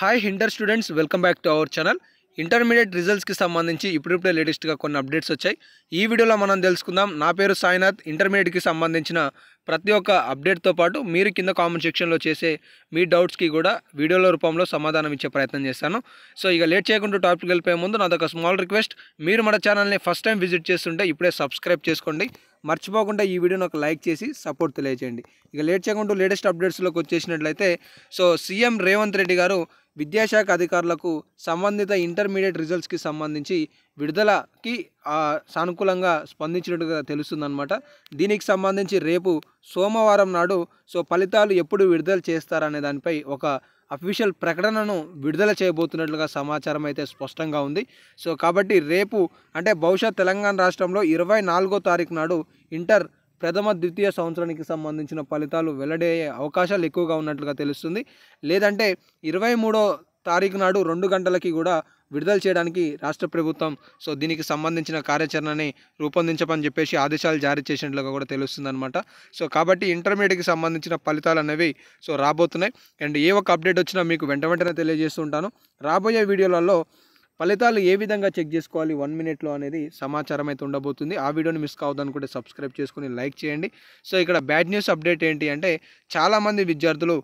hi inter students welcome back to our channel intermediate రిజల్ట్స్కి సంబంధించి ఇప్పుడిప్పుడే లేటెస్ట్గా కొన్ని అప్డేట్స్ వచ్చాయి ఈ వీడియోలో మనం తెలుసుకుందాం నా పేరు సాయినాథ్ ఇంటర్మీడియట్కి సంబంధించిన ప్రతి ఒక్క అప్డేట్తో పాటు మీరు కింద కామెంట్ సెక్షన్లో చేసే మీ డౌట్స్కి కూడా వీడియోల రూపంలో సమాధానం ఇచ్చే ప్రయత్నం చేస్తాను సో ఇక లేట్ చేయకుండా టాపిక్ వెళ్ళిపోయే ముందు నాదొక స్మాల్ రిక్వెస్ట్ మీరు మన ఛానల్ని ఫస్ట్ టైం విజిట్ చేస్తుంటే ఇప్పుడే సబ్స్క్రైబ్ చేసుకోండి మర్చిపోకుండా ఈ వీడియోని ఒక లైక్ చేసి సపోర్ట్ తెలియజేయండి ఇక లేట్ చేయకుండా లేటెస్ట్ అప్డేట్స్లోకి వచ్చేసినట్లయితే సో సీఎం రేవంత్ రెడ్డి గారు విద్యాశాఖ అధికారులకు సంబంధిత ఇంటర్మీడియట్ రిజల్ట్స్కి సంబంధించి విడుదలకి సానుకూలంగా స్పందించినట్టుగా తెలుస్తుందన్నమాట దీనికి సంబంధించి రేపు సోమవారం నాడు సో ఫలితాలు ఎప్పుడు విడుదల చేస్తారనే దానిపై ఒక అఫీషియల్ ప్రకటనను విడుదల చేయబోతున్నట్లుగా సమాచారం అయితే స్పష్టంగా ఉంది సో కాబట్టి రేపు అంటే బహుశా తెలంగాణ రాష్ట్రంలో ఇరవై నాలుగో తారీఖు నాడు ఇంటర్ ప్రథమ ద్వితీయ సంవత్సరానికి సంబంధించిన ఫలితాలు వెల్లడయ్యే అవకాశాలు ఎక్కువగా ఉన్నట్లుగా తెలుస్తుంది లేదంటే ఇరవై మూడో తారీఖు నాడు రెండు గంటలకి కూడా విడుదల చేయడానికి రాష్ట్ర ప్రభుత్వం సో దీనికి సంబంధించిన కార్యాచరణని రూపొందించమని చెప్పేసి ఆదేశాలు జారీ చేసినట్లుగా కూడా తెలుస్తుందనమాట సో కాబట్టి ఇంటర్మీడియట్కి సంబంధించిన ఫలితాలు అనేవి సో రాబోతున్నాయి అండ్ ఏ ఒక అప్డేట్ వచ్చినా మీకు వెంట వెంటనే తెలియజేస్తుంటాను రాబోయే వీడియోలలో ఫలితాలు ఏ విధంగా చెక్ చేసుకోవాలి వన్ మినిట్లో అనేది సమాచారం అయితే ఉండబోతుంది ఆ వీడియోని మిస్ కావద్దనుకుంటే సబ్స్క్రైబ్ చేసుకుని లైక్ చేయండి సో ఇక్కడ బ్యాడ్ న్యూస్ అప్డేట్ ఏంటి అంటే చాలామంది విద్యార్థులు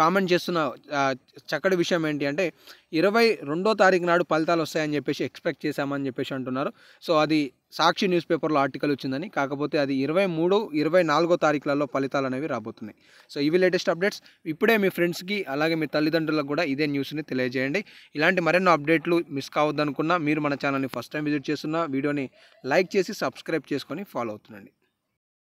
కామెంట్ చేస్తున్న చక్కటి విషయం ఏంటి అంటే ఇరవై రెండో తారీఖు నాడు ఫలితాలు వస్తాయని చెప్పేసి ఎక్స్పెక్ట్ చేశామని చెప్పేసి అంటున్నారు సో అది సాక్షి న్యూస్ పేపర్లో ఆర్టికల్ వచ్చిందని కాకపోతే అది ఇరవై మూడు ఇరవై నాలుగో తారీఖులలో ఫలితాలు అనేవి రాబోతున్నాయి సో ఇవి లేటెస్ట్ అప్డేట్స్ ఇప్పుడే మీ ఫ్రెండ్స్కి అలాగే మీ తల్లిదండ్రులకు కూడా ఇదే న్యూస్ని తెలియజేయండి ఇలాంటి మరెన్నో అప్డేట్లు మిస్ కావద్దనుకున్నా మీరు మన ఛానల్ని ఫస్ట్ టైం విజిట్ చేస్తున్న వీడియోని లైక్ చేసి సబ్స్క్రైబ్ చేసుకొని ఫాలో అవుతుండండి